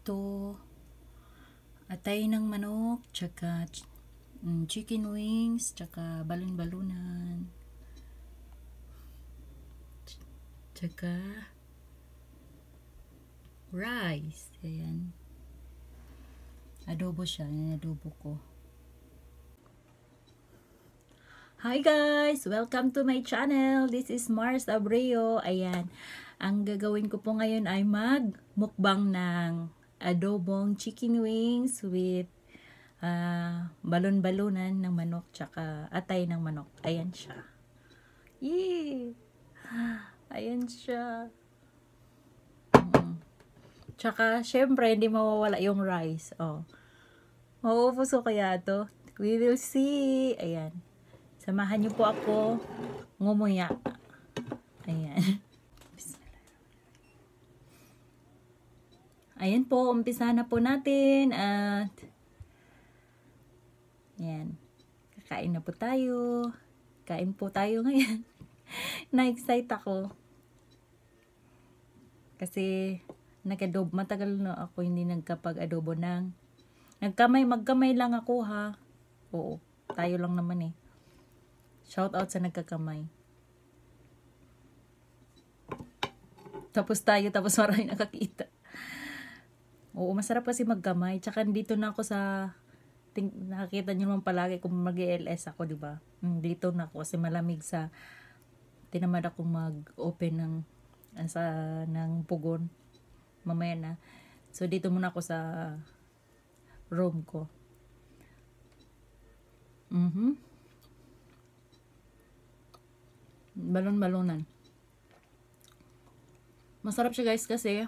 dito. Atay ng manok, tsaka mm, chicken wings, tsaka balon-balunan. Tsaka rice. Ayan. Adobo siya. Yan adobo ko. Hi guys! Welcome to my channel. This is Mars Abreo. Ayan. Ang gagawin ko po ngayon ay mag mukbang ng adobong chicken wings with uh, balon-balonan ng manok tsaka atay ng manok. Ayan siya. Yee! Ayan siya. Mm. Tsaka, syempre, hindi mawawala yung rice. Oh. Mauubos ko kaya to? We will see. Ayan. Samahan niyo po ako ngumuya. Ayan. Ayan po, umpisa na po natin at yan, kakain na po tayo. Kain po tayo ngayon. Na-excite ako. Kasi nag-adobo, matagal na ako hindi nagkapag-adobo ng nagkamay, magkamay lang ako ha. Oo, tayo lang naman eh. Shout out sa nagkakamay. Tapos tayo, tapos marami nakakita. Oo, masarap kasi maggamay. Tsaka dito na ako sa think, nakakita niyo naman palagi kung mag-ELS ako, 'di ba? Hmm, dito na ako kasi malamig sa tinamad ako mag-open ng ah, sa ng pugon mamaya na. So dito muna ako sa room ko. Mhm. Mm Balon-balonan. Masarap siya guys kasi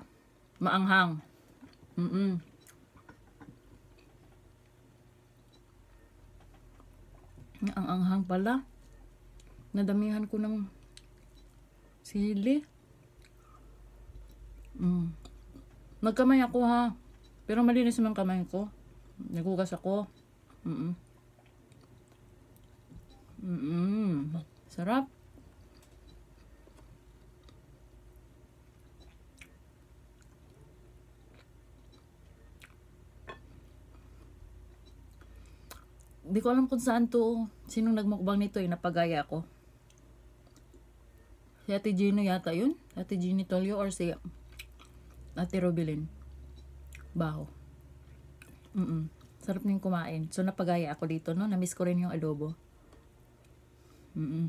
maanghang. Mm-mm. Ang anghang pala. Nadamihan ko ng sili. Mm. Nagkamay ako ha. Pero malinis naman kamay ko. Nagugas ako. Mm-mm. Mm-mm. Sarap. Di ko alam kung saan to. Sinong nagmukbang nito eh. Napagaya ko. Si Ate Gino yata yun. Ate Gino Tolio or si Ate Robilin. Baho. Mm -mm. Sarap niyong kumain. So, napagaya ako dito, no? Namiss ko rin yung adobo. Mm -mm.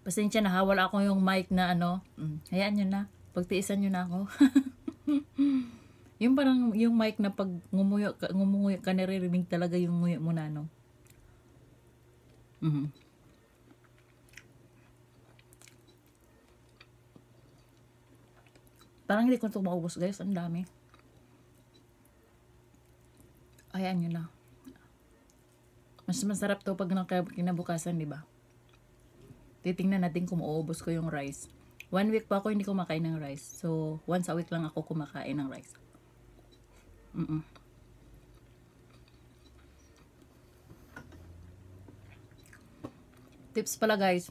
Pasensya na, hawala ako yung mic na ano. Mm. Hayaan nyo na pagtiisan nyo na ako. yung parang yung mic na pag ngumuyo ka, ngumuyo ka naririnig talaga yung nguyo mo na, no? Mm -hmm. Parang hindi ko ito maubos guys. Ang dami. Ayan yun na. Mas masarap to pag kinabukasan, di ba? Titingnan natin kung maubos ko yung rice. One week po ako hindi kumakain ng rice. So, once a week lang ako kumakain ng rice. Mm -mm. Tips pala guys,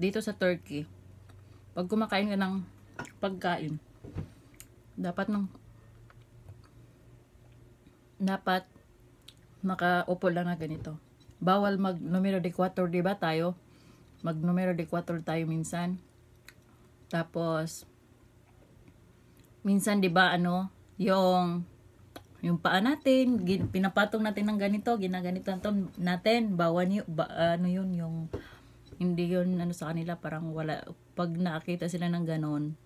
dito sa Turkey, pag kumakain ka ng pagkain, dapat nang dapat nakaupo lang na ganito. Bawal mag numero de 4, di ba tayo? magnumero de 4 tayo minsan. Tapos, minsan 'di ba ano, yung yung paa natin, gin, pinapatong natin ng ganito, ginaganito natin, natin bawa ni ba, ano yun, yung hindi yun ano sa kanila parang wala pag nakakita sila ng ganon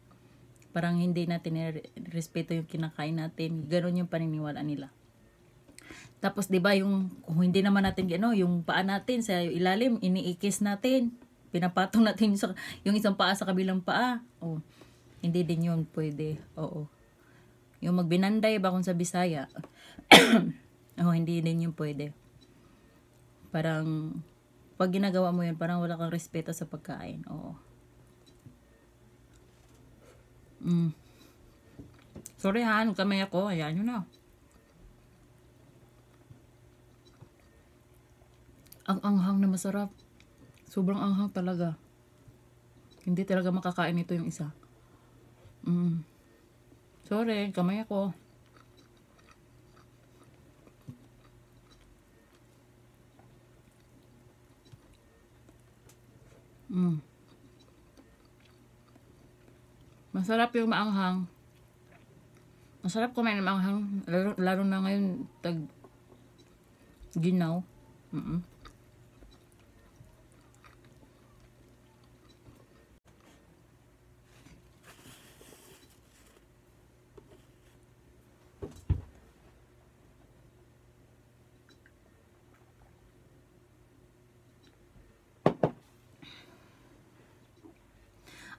parang hindi natin respeto yung kinakain natin ganon yung paniniwala nila tapos 'di ba yung kung hindi naman natin gano yung paa natin sa ilalim iniikis natin pinapatong natin sa, yung isang paa sa kabilang paa. Oh, hindi din yun pwede. Oo. Yung magbinanday ba kung sa Bisaya? oh, hindi din yun pwede. Parang, pag ginagawa mo yun, parang wala kang respeto sa pagkain. Oo. Mm. Sorry ha, anong kamay ako? Ayan yun na. Ang anghang na masarap. Sobrang anghang talaga. Hindi talaga makakain ito yung isa. Mm. Sorry, kamay ako. Mm. Masarap yung maanghang. Masarap kumain ng maanghang. Lalo, lalo na ngayon, tag ginaw. Mm -mm.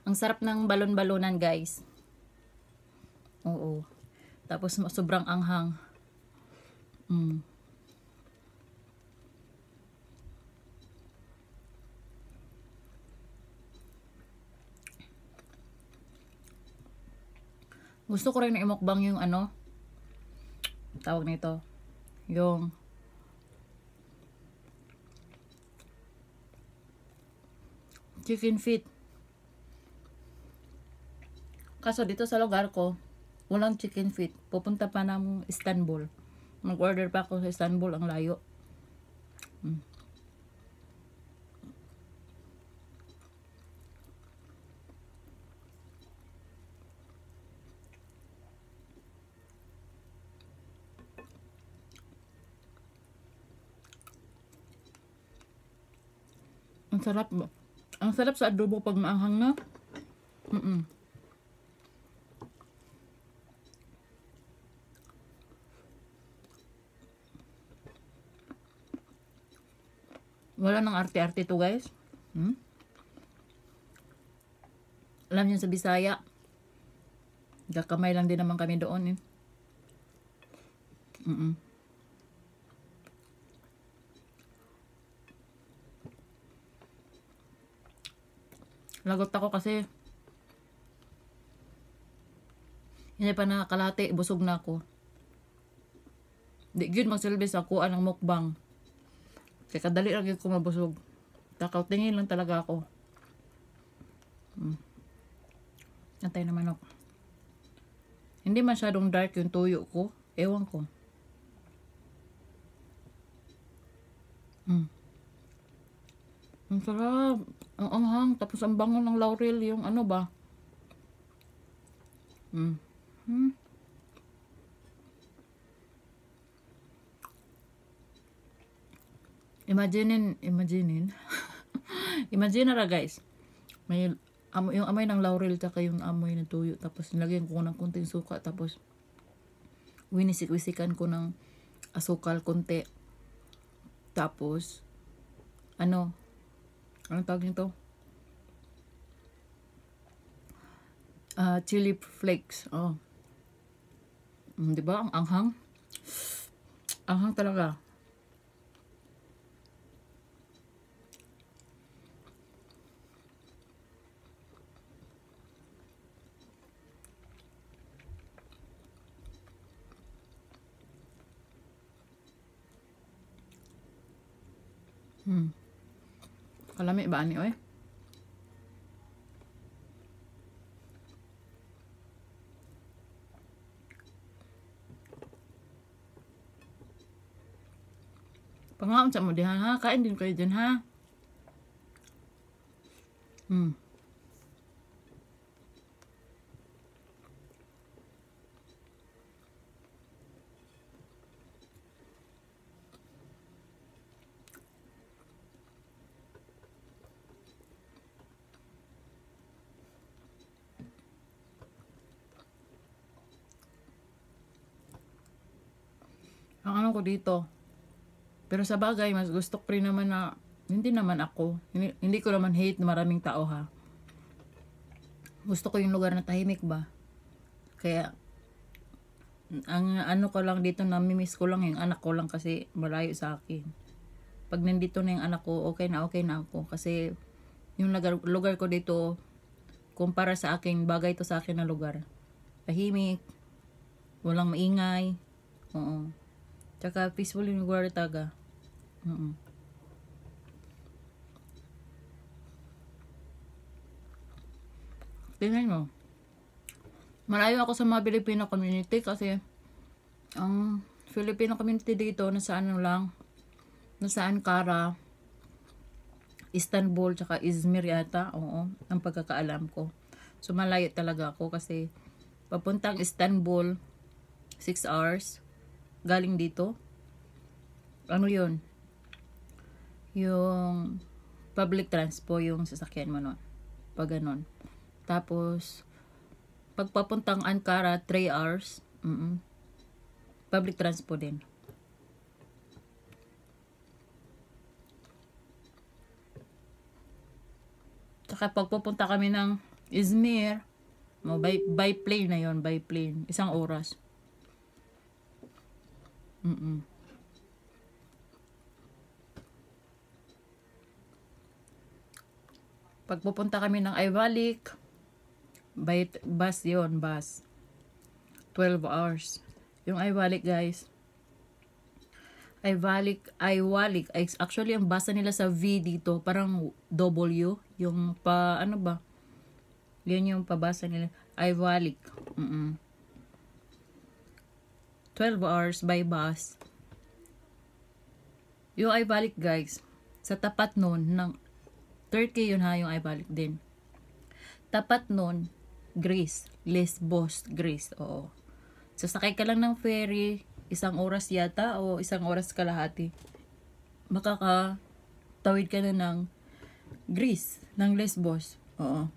Ang sarap ng balon-balonan, guys. Oo. Tapos sobrang anghang. Mm. Gusto ko rin ng imukbang yung ano, tawag nito, yung chicken feet. Kaso dito sa lugar ko, walang chicken feet. Pupunta pa ng Istanbul. Mag-order pa ako sa Istanbul, ang layo. Hmm. Ang sarap mo. Ang sarap sa adobo pag maanghang na. Mm-mm. Wala nang arte-arte to guys. Hmm? Alam niyo sa Bisaya, kakamay lang din naman kami doon eh. Mm -mm. Lagot ako kasi hindi pa nakakalate, busog na ako. Di good magsilbi ako. kuha ng mukbang. Kaya kadali lang yung kumabusog. tingin lang talaga ako. Hmm. Antay na manok. Hindi masyadong dark yung tuyo ko. Ewan ko. Hmm. Ang sarap. Ang anghang. Tapos ang bango ng laurel. Yung ano ba? Hmm. Hmm. Imaginein, imaginein. Imagine na guys. May amoy, yung amoy ng laurel tsaka yung amoy ng tuyo tapos nilagyan ko ng konting suka tapos winisik-wisikan ko ng asukal konti. Tapos ano? Ano tawag nito? Uh, chili flakes. Oh. Mm, 'Di ba? Ang anghang. Anghang talaga. Hmm. Kalami ba ani oy? Pangaon sa mo dihan ha, kain din kayo dyan ha. Hmm. ano ko dito. Pero sa bagay, mas gusto ko rin naman na hindi naman ako. Hindi, hindi ko naman hate na maraming tao ha. Gusto ko yung lugar na tahimik ba. Kaya, ang ano ko lang dito, namimiss ko lang yung anak ko lang kasi malayo sa akin. Pag nandito na yung anak ko, okay na okay na ako. Kasi yung lugar, lugar ko dito, kumpara sa akin, bagay to sa akin na lugar. Tahimik, walang maingay. Oo. Tsaka peaceful yung lugar talaga. Mm -mm. Tingnan mo. Malayo ako sa mga Filipino community kasi ang Filipino community dito nasa ano lang nasa Ankara Istanbul tsaka Izmir yata oo ang pagkakaalam ko so malayo talaga ako kasi papuntang Istanbul 6 hours galing dito ano yun yung public transport yung sasakyan mo nun pag ganun tapos pagpapuntang Ankara 3 hours mm -mm. public transport din Tsaka pagpupunta kami ng Izmir, mo, by, by plane na yon by plane. Isang oras. Mm. Pag pupunta kami ng Ibalik, by bus 'yon, bus. 12 hours. Yung Ibalik, guys. Ibalik, Iwalik. Actually, ang basa nila sa V dito, parang W. Yung pa, ano ba? Yun yung pabasa nila. Iwalik. Mm, -mm. 12 hours by bus. Yung ay balik guys, sa tapat noon ng Turkey yun ha, yung ay balik din. Tapat noon, Greece, Lesbos, Greece, oo. Sasakay so, ka lang ng ferry, isang oras yata o isang oras kalahati. Makaka tawid ka na ng Greece, ng Lesbos. Oo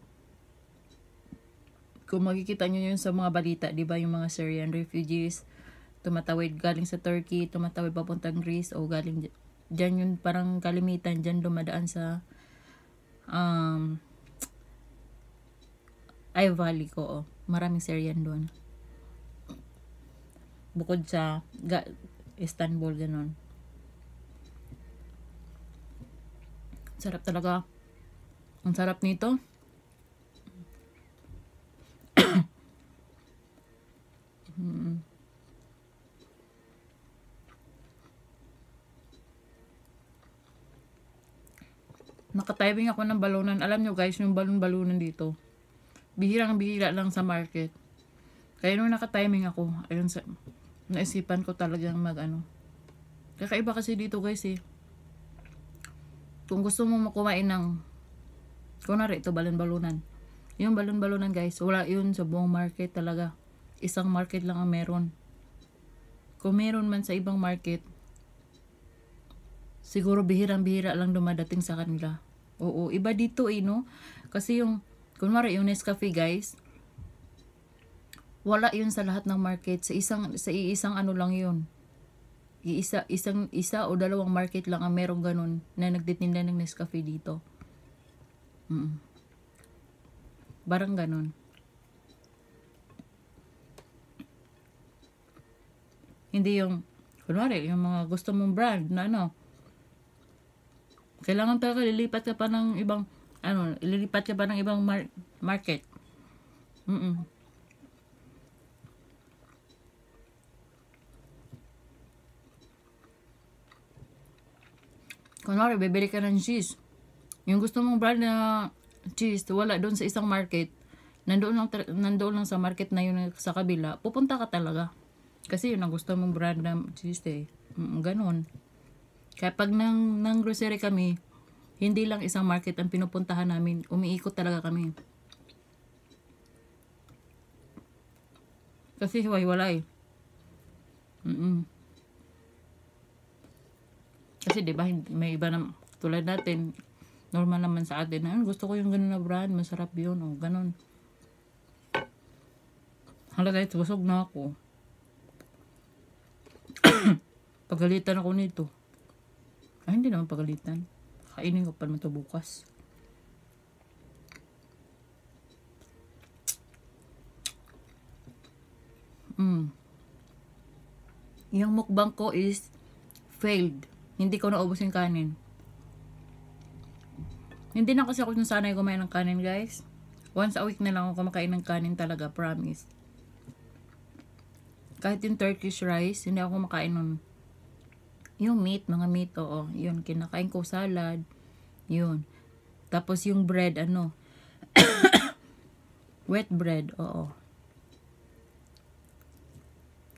kung makikita nyo yun sa mga balita, di ba yung mga Syrian refugees, tumatawid galing sa Turkey, tumatawid papuntang Greece o galing dyan yun parang kalimitan, dyan dumadaan sa um, ay Valley ko. Oh. Maraming Syrian doon. Bukod sa ga, Istanbul, ganun. Sarap talaga. Ang sarap nito. Driving ako ng balonan. Alam nyo guys, yung balon-balunan dito. Bihirang-bihira lang sa market. Kaya nung naka-timing ako, ayun sa, naisipan ko talagang mag ano. Kakaiba kasi dito guys eh. Kung gusto mong makumain ng, kunwari ito, balon-balunan. Yung balon-balunan guys, wala yun sa buong market talaga. Isang market lang ang meron. Kung meron man sa ibang market, siguro bihirang-bihira lang dumadating sa kanila. Oo, iba dito eh, no? Kasi yung, kunwari yung Nescafe guys, wala yun sa lahat ng market. Sa isang, sa iisang ano lang yun. Iisa, isang, isa o dalawang market lang ang merong ganun na nagtitinda ng Nescafe dito. Mm. Barang ganun. Hindi yung, kunwari, yung mga gusto mong brand na ano, kailangan talaga lilipat ka pa ng ibang, ano, lilipat ka pa ng ibang mar market. Mm, -mm. Kunwari, bibili ka ng cheese. Yung gusto mong brand na cheese, wala doon sa isang market, nandoon lang, nandoon lang sa market na yun sa kabila, pupunta ka talaga. Kasi yun ang gusto mong brand na cheese eh. Mm, ganun. Kaya pag nang, nang grocery kami, hindi lang isang market ang pinupuntahan namin. Umiikot talaga kami. Kasi hiwa-hiwalay. Mm -mm. Kasi diba, may iba na tulad natin, normal naman sa atin. na, gusto ko yung ganun na brand, masarap 'yun o ganun. Halata ito, busog na ako. Pagalitan ako nito. Ay, hindi naman pagalitan. Kainin ko pa naman ito bukas. Mm. Yung mukbang ko is failed. Hindi ko naubos yung kanin. Hindi na kasi ako sanay kumain ng kanin, guys. Once a week na lang ako kumakain ng kanin talaga, promise. Kahit yung Turkish rice, hindi ako kumakain nun. Yung meat, mga meat, oo. Yun, kinakain ko salad. Yun. Tapos yung bread, ano? Wet bread, oo.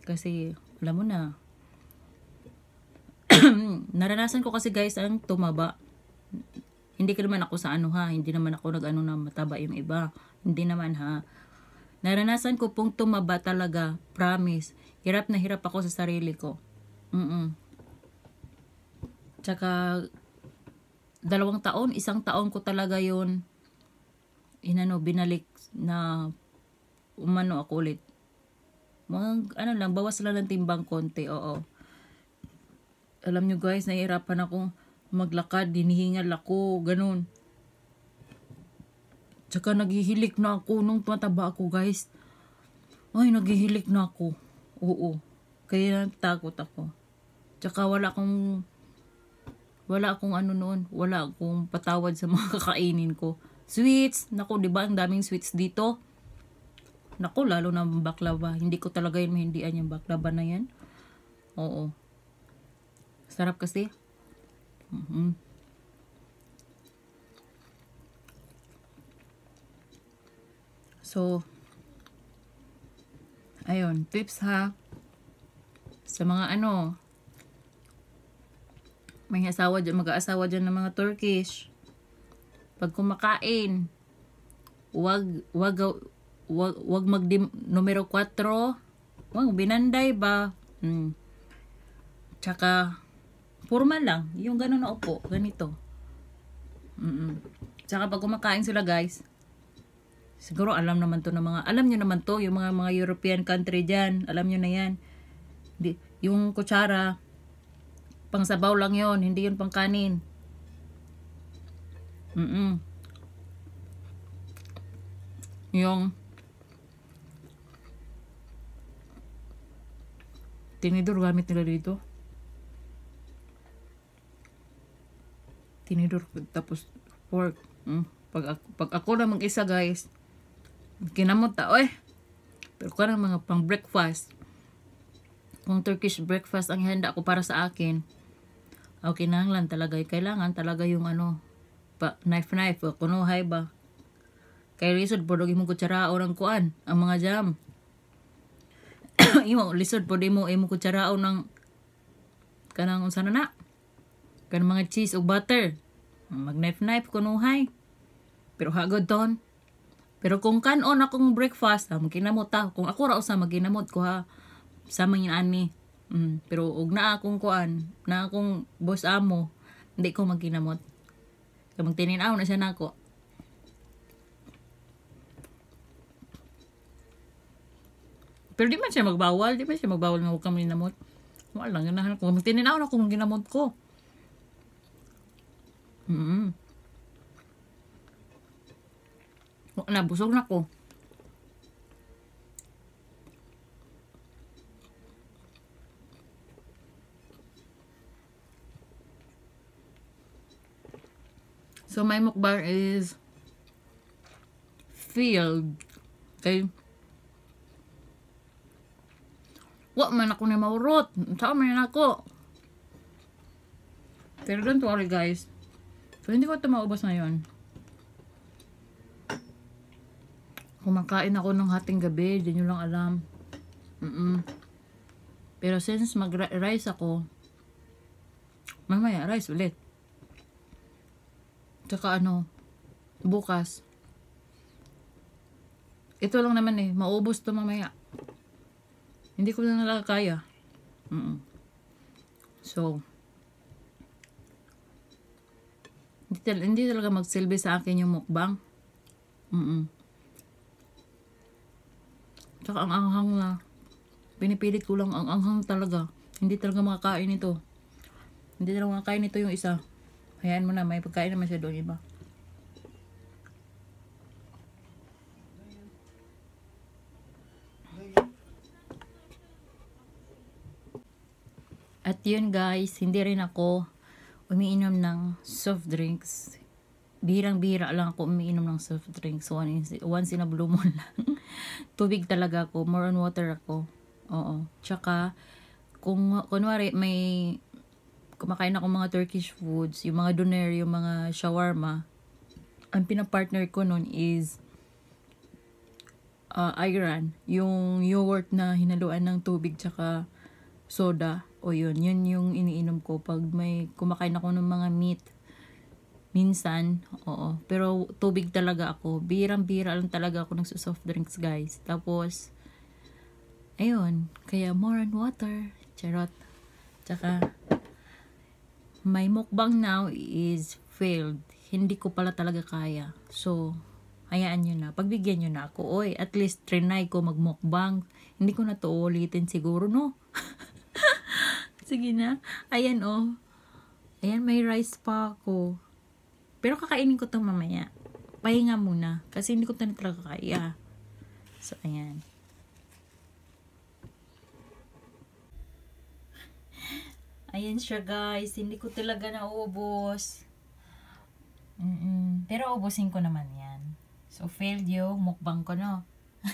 Kasi, alam mo na. Naranasan ko kasi guys ang tumaba. Hindi ka naman ako sa ano ha. Hindi naman ako nag-ano na mataba yung iba. Hindi naman ha. Naranasan ko pong tumaba talaga. Promise. Hirap na hirap ako sa sarili ko. Mm-mm. Tsaka, dalawang taon, isang taon ko talaga yun, inano, binalik na umano ako ulit. Mga, ano lang, bawas lang ng timbang konti, oo. Alam nyo guys, nahihirapan ako maglakad, dinihingal ako, ganun. Tsaka naghihilik na ako nung tumataba ako guys. Ay, naghihilik na ako. Oo. Kaya natakot ako. Tsaka wala akong wala akong ano noon, wala akong patawad sa mga kakainin ko. Sweets, nako 'di ba ang daming sweets dito? Nako lalo na baklava. Hindi ko talaga yun mahindian yung baklava na 'yan. Oo. Sarap kasi. Mm -hmm. So, ayun, tips ha, sa mga ano, may asawa dyan, mag-aasawa dyan ng mga Turkish. Pag kumakain, wag, wag, wag, wag mag numero 4. Wag, binanday ba? Hmm. Tsaka, formal lang. Yung ganun na upo, ganito. Mm -mm. Tsaka pag kumakain sila guys, siguro alam naman to ng mga, alam nyo naman to, yung mga mga European country dyan, alam nyo na yan. Di, yung kutsara, Pang sabaw lang yon hindi yon pang kanin. Mm -mm. Yung tinidor gamit nila dito. Tinidor tapos pork Mm. Pag, pag ako na mag-isa guys, kinamot ta, oy. Pero kanang mga pang breakfast, kung Turkish breakfast ang handa ko para sa akin, okay O lang talaga, kailangan talaga yung ano, pa, knife knife, o kunuhay ba. Kay lisod po imong kutsara ng kuan, ang mga jam. imo, lisod po doon mo imong kutsarao nang kanang unsa na na. Kanang mga cheese ug butter. Mag knife knife, kunuhay. Pero hagod ton. Pero kung kanon akong breakfast, ha, ah, maginamot ta. Kung ako ra sa maginamot ko ha, sa mangin inani. Mm, pero og naa akong kuan, na akong boss amo, hindi ko magkinamot. Kaya magtininaw na siya nako. Pero di man siya magbawal, di man siya magbawal nga huwag kang ninamot. Wala, ganahan ko. Magtininaw na kung ginamot ko. Mm -hmm. Nabusog na ko. So, my mukbang is filled. Okay? Wa man ako ni maurot. Tama man ako? Pero don't worry guys. So, hindi ko ito maubos na ngayon. Kumakain ako ng hating gabi. Hindi nyo lang alam. Mm -mm. Pero since mag-rice ako, mamaya rice ulit. Tsaka ano, bukas. Ito lang naman eh, maubos to mamaya. Hindi ko na nakakaya. Mm -mm. So, hindi, tal hindi talaga magsilbi sa akin yung mukbang. Mm -mm. Tsaka ang anghang na. Pinipilit ko lang ang anghang talaga. Hindi talaga makakain ito. Hindi talaga makakain ito yung isa. Hayaan mo na, may pagkain naman siya doon, iba. At yun guys, hindi rin ako umiinom ng soft drinks. Birang-bira lang ako umiinom ng soft drinks. Once, once in a blue moon lang. Tubig talaga ako. More on water ako. Oo. Tsaka, kung kunwari may kumakain ako mga Turkish foods, yung mga doner, yung mga shawarma, ang pinapartner ko nun is uh, ah, Iran, yung yogurt na hinaluan ng tubig tsaka soda, o yun, yun yung iniinom ko pag may kumakain ako ng mga meat minsan, oo, pero tubig talaga ako, birang-bira lang talaga ako ng soft drinks guys, tapos ayun, kaya more on water charot, tsaka my mukbang now is failed. Hindi ko pala talaga kaya. So, hayaan nyo na. Pagbigyan nyo na ako. Oy, at least trinay ko magmukbang. Hindi ko na to ulitin siguro, no? Sige na. Ayan, oh. Ayan, may rice pa ako. Pero kakainin ko to mamaya. Pahinga muna. Kasi hindi ko to na talaga kaya. So, ayan. Ayan siya guys. Hindi ko talaga naubos. Mm -mm. Pero ubusin ko naman yan. So failed yung mukbang ko no.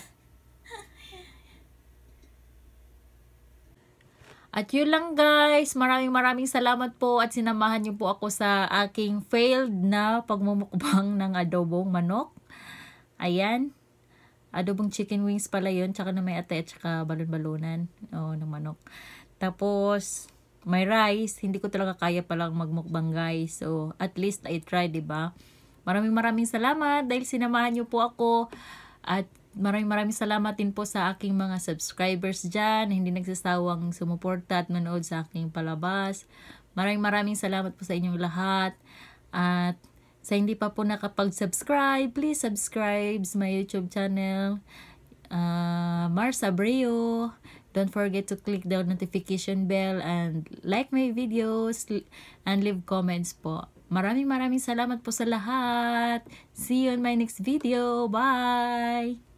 At yun lang guys, maraming maraming salamat po at sinamahan niyo po ako sa aking failed na pagmumukbang ng adobong manok. Ayan, adobong chicken wings pala yun, tsaka na may ate at tsaka balon-balunan oh, ng manok. Tapos, may rice, hindi ko talaga kaya palang magmukbang guys. So, at least I try, ba Maraming maraming salamat dahil sinamahan niyo po ako. At maraming maraming salamat din po sa aking mga subscribers dyan. Hindi nagsasawang sumuporta at nanood sa aking palabas. Maraming maraming salamat po sa inyong lahat. At sa hindi pa po nakapag-subscribe, please subscribe sa my YouTube channel. Uh, Marsa Breo. Don't forget to click the notification bell and like my videos and leave comments po. Maraming maraming salamat po sa lahat. See you on my next video. Bye!